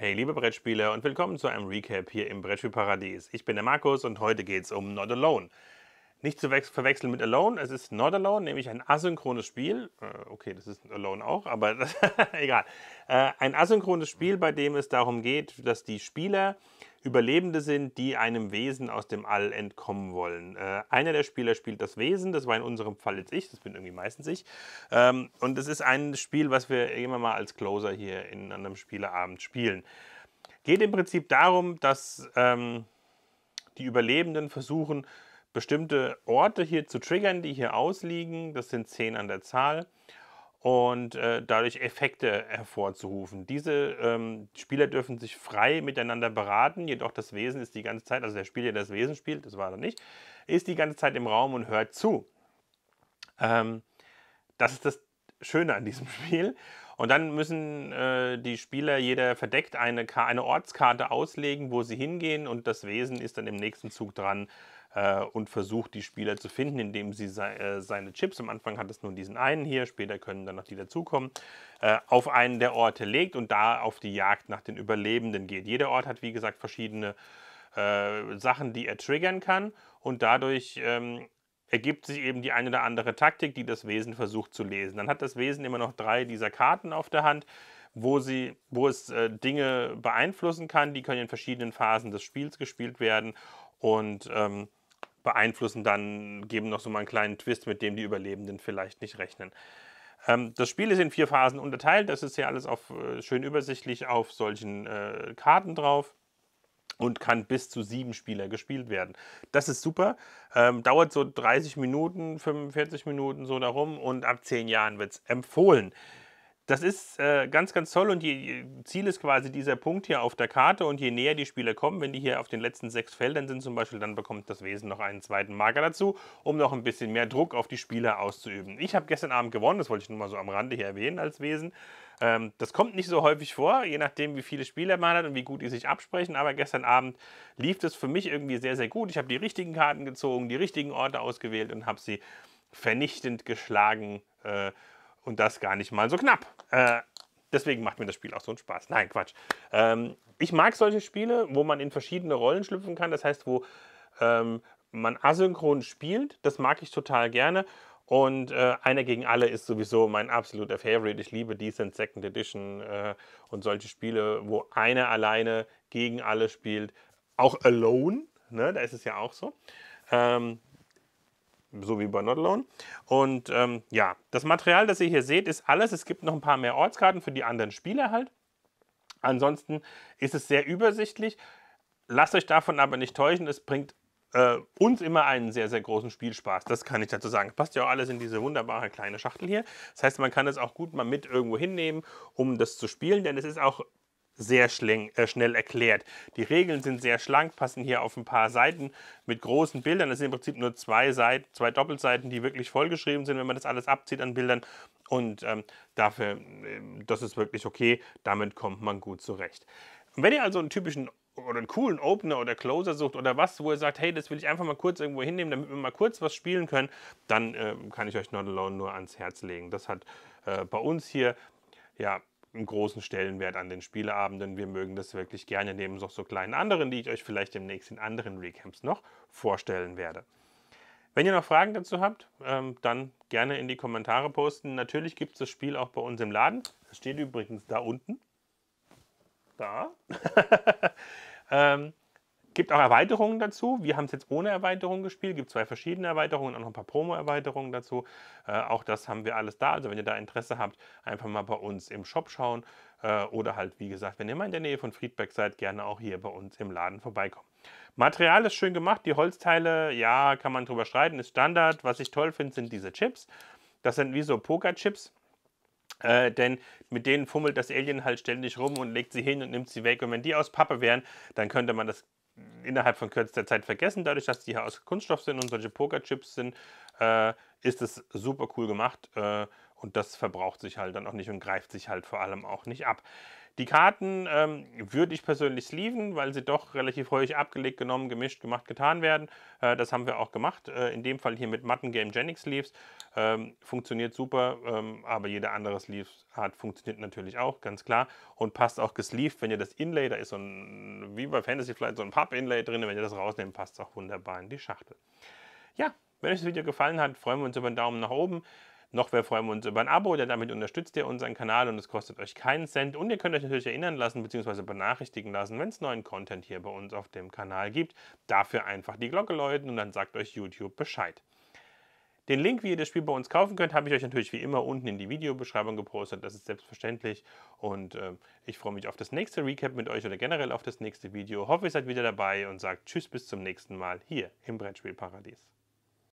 Hey liebe Brettspieler und willkommen zu einem Recap hier im Brettspielparadies. Ich bin der Markus und heute geht es um Not Alone. Nicht zu verwechseln mit Alone, es ist Not Alone, nämlich ein asynchrones Spiel. Äh, okay, das ist Alone auch, aber egal. Äh, ein asynchrones Spiel, bei dem es darum geht, dass die Spieler Überlebende sind, die einem Wesen aus dem All entkommen wollen. Äh, einer der Spieler spielt das Wesen, das war in unserem Fall jetzt ich, das bin irgendwie meistens ich. Ähm, und das ist ein Spiel, was wir immer mal als Closer hier in einem Spieleabend spielen. Geht im Prinzip darum, dass ähm, die Überlebenden versuchen, bestimmte Orte hier zu triggern, die hier ausliegen. Das sind zehn an der Zahl und äh, dadurch Effekte hervorzurufen. Diese ähm, Spieler dürfen sich frei miteinander beraten, jedoch das Wesen ist die ganze Zeit, also der Spieler, der das Wesen spielt, das war er nicht, ist die ganze Zeit im Raum und hört zu. Ähm, das ist das Schöne an diesem Spiel. Und dann müssen äh, die Spieler jeder verdeckt eine, eine Ortskarte auslegen, wo sie hingehen und das Wesen ist dann im nächsten Zug dran äh, und versucht, die Spieler zu finden, indem sie se äh, seine Chips, am Anfang hat es nur diesen einen hier, später können dann noch die dazukommen, äh, auf einen der Orte legt und da auf die Jagd nach den Überlebenden geht. Jeder Ort hat, wie gesagt, verschiedene äh, Sachen, die er triggern kann und dadurch... Ähm, ergibt sich eben die eine oder andere Taktik, die das Wesen versucht zu lesen. Dann hat das Wesen immer noch drei dieser Karten auf der Hand, wo, sie, wo es äh, Dinge beeinflussen kann. Die können in verschiedenen Phasen des Spiels gespielt werden. Und ähm, beeinflussen dann, geben noch so mal einen kleinen Twist, mit dem die Überlebenden vielleicht nicht rechnen. Ähm, das Spiel ist in vier Phasen unterteilt. Das ist ja alles auf, äh, schön übersichtlich auf solchen äh, Karten drauf und kann bis zu sieben Spieler gespielt werden. Das ist super. Ähm, dauert so 30 Minuten, 45 Minuten so darum und ab zehn Jahren wird es empfohlen. Das ist äh, ganz, ganz toll und je, Ziel ist quasi dieser Punkt hier auf der Karte und je näher die Spieler kommen, wenn die hier auf den letzten sechs Feldern sind zum Beispiel, dann bekommt das Wesen noch einen zweiten Marker dazu, um noch ein bisschen mehr Druck auf die Spieler auszuüben. Ich habe gestern Abend gewonnen, das wollte ich nur mal so am Rande hier erwähnen als Wesen. Ähm, das kommt nicht so häufig vor, je nachdem wie viele Spieler man hat und wie gut die sich absprechen, aber gestern Abend lief das für mich irgendwie sehr, sehr gut. Ich habe die richtigen Karten gezogen, die richtigen Orte ausgewählt und habe sie vernichtend geschlagen äh, und das gar nicht mal so knapp. Äh, deswegen macht mir das Spiel auch so einen Spaß. Nein, Quatsch. Ähm, ich mag solche Spiele, wo man in verschiedene Rollen schlüpfen kann. Das heißt, wo ähm, man asynchron spielt. Das mag ich total gerne. Und äh, einer gegen alle ist sowieso mein absoluter Favorite. Ich liebe Decent Second Edition äh, und solche Spiele, wo einer alleine gegen alle spielt. Auch Alone, ne? da ist es ja auch so. Ähm, so wie bei Not Alone. Und ähm, ja, das Material, das ihr hier seht, ist alles. Es gibt noch ein paar mehr Ortskarten für die anderen Spieler halt. Ansonsten ist es sehr übersichtlich. Lasst euch davon aber nicht täuschen, es bringt äh, uns immer einen sehr, sehr großen Spielspaß. Das kann ich dazu sagen. Passt ja auch alles in diese wunderbare kleine Schachtel hier. Das heißt, man kann es auch gut mal mit irgendwo hinnehmen, um das zu spielen, denn es ist auch sehr schling, äh, schnell erklärt. Die Regeln sind sehr schlank, passen hier auf ein paar Seiten mit großen Bildern. Es sind im Prinzip nur zwei Seiten, zwei Doppelseiten, die wirklich vollgeschrieben sind, wenn man das alles abzieht an Bildern. Und ähm, dafür, äh, das ist wirklich okay. Damit kommt man gut zurecht. wenn ihr also einen typischen oder einen coolen Opener oder Closer sucht oder was, wo ihr sagt, hey, das will ich einfach mal kurz irgendwo hinnehmen, damit wir mal kurz was spielen können, dann äh, kann ich euch Not Alone nur ans Herz legen. Das hat äh, bei uns hier ja einen großen Stellenwert an den Spieleabenden. Wir mögen das wirklich gerne, neben noch so kleinen anderen, die ich euch vielleicht demnächst in anderen Recamps noch vorstellen werde. Wenn ihr noch Fragen dazu habt, ähm, dann gerne in die Kommentare posten. Natürlich gibt es das Spiel auch bei uns im Laden. Das steht übrigens da unten. Da. ähm, gibt auch Erweiterungen dazu. Wir haben es jetzt ohne Erweiterung gespielt. Es gibt zwei verschiedene Erweiterungen und auch noch ein paar Promo-Erweiterungen dazu. Äh, auch das haben wir alles da. Also wenn ihr da Interesse habt, einfach mal bei uns im Shop schauen. Äh, oder halt, wie gesagt, wenn ihr mal in der Nähe von Friedberg seid, gerne auch hier bei uns im Laden vorbeikommen. Material ist schön gemacht. Die Holzteile, ja, kann man drüber streiten, ist Standard. Was ich toll finde, sind diese Chips. Das sind wie so Pokerchips. Äh, denn mit denen fummelt das Alien halt ständig rum und legt sie hin und nimmt sie weg. Und wenn die aus Pappe wären, dann könnte man das innerhalb von kürzester Zeit vergessen. Dadurch, dass die hier aus Kunststoff sind und solche Pokerchips sind, äh, ist es super cool gemacht. Äh, und das verbraucht sich halt dann auch nicht und greift sich halt vor allem auch nicht ab. Die Karten ähm, würde ich persönlich sleeven, weil sie doch relativ häufig abgelegt, genommen, gemischt, gemacht, getan werden. Äh, das haben wir auch gemacht. Äh, in dem Fall hier mit Matten Game Genic Sleeves. Ähm, funktioniert super, ähm, aber jede andere Sleeve-Art funktioniert natürlich auch, ganz klar. Und passt auch gesleeved, wenn ihr das Inlay, da ist so ein, wie bei Fantasy Flight, so ein Pub-Inlay drin. Wenn ihr das rausnehmt, passt es auch wunderbar in die Schachtel. Ja, wenn euch das Video gefallen hat, freuen wir uns über einen Daumen nach oben. Noch mehr freuen wir uns über ein Abo, denn damit unterstützt ihr unseren Kanal und es kostet euch keinen Cent. Und ihr könnt euch natürlich erinnern lassen bzw. benachrichtigen lassen, wenn es neuen Content hier bei uns auf dem Kanal gibt. Dafür einfach die Glocke läuten und dann sagt euch YouTube Bescheid. Den Link, wie ihr das Spiel bei uns kaufen könnt, habe ich euch natürlich wie immer unten in die Videobeschreibung gepostet. Das ist selbstverständlich. Und äh, ich freue mich auf das nächste Recap mit euch oder generell auf das nächste Video. Hoffe, ihr seid wieder dabei und sagt Tschüss bis zum nächsten Mal hier im Brettspielparadies.